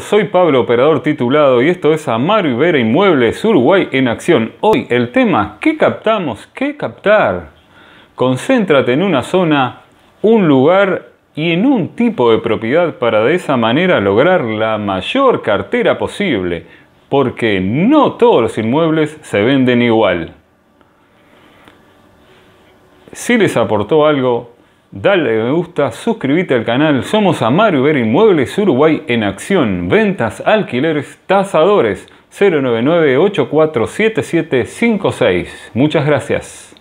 soy Pablo, operador titulado, y esto es Amaro y Inmuebles Uruguay en acción. Hoy el tema, ¿qué captamos? ¿Qué captar? Concéntrate en una zona, un lugar y en un tipo de propiedad para de esa manera lograr la mayor cartera posible, porque no todos los inmuebles se venden igual. Si les aportó algo, Dale me gusta, suscríbete al canal. Somos Amaru Ver Inmuebles Uruguay en acción. Ventas, alquileres, tasadores. 099 847756 Muchas gracias.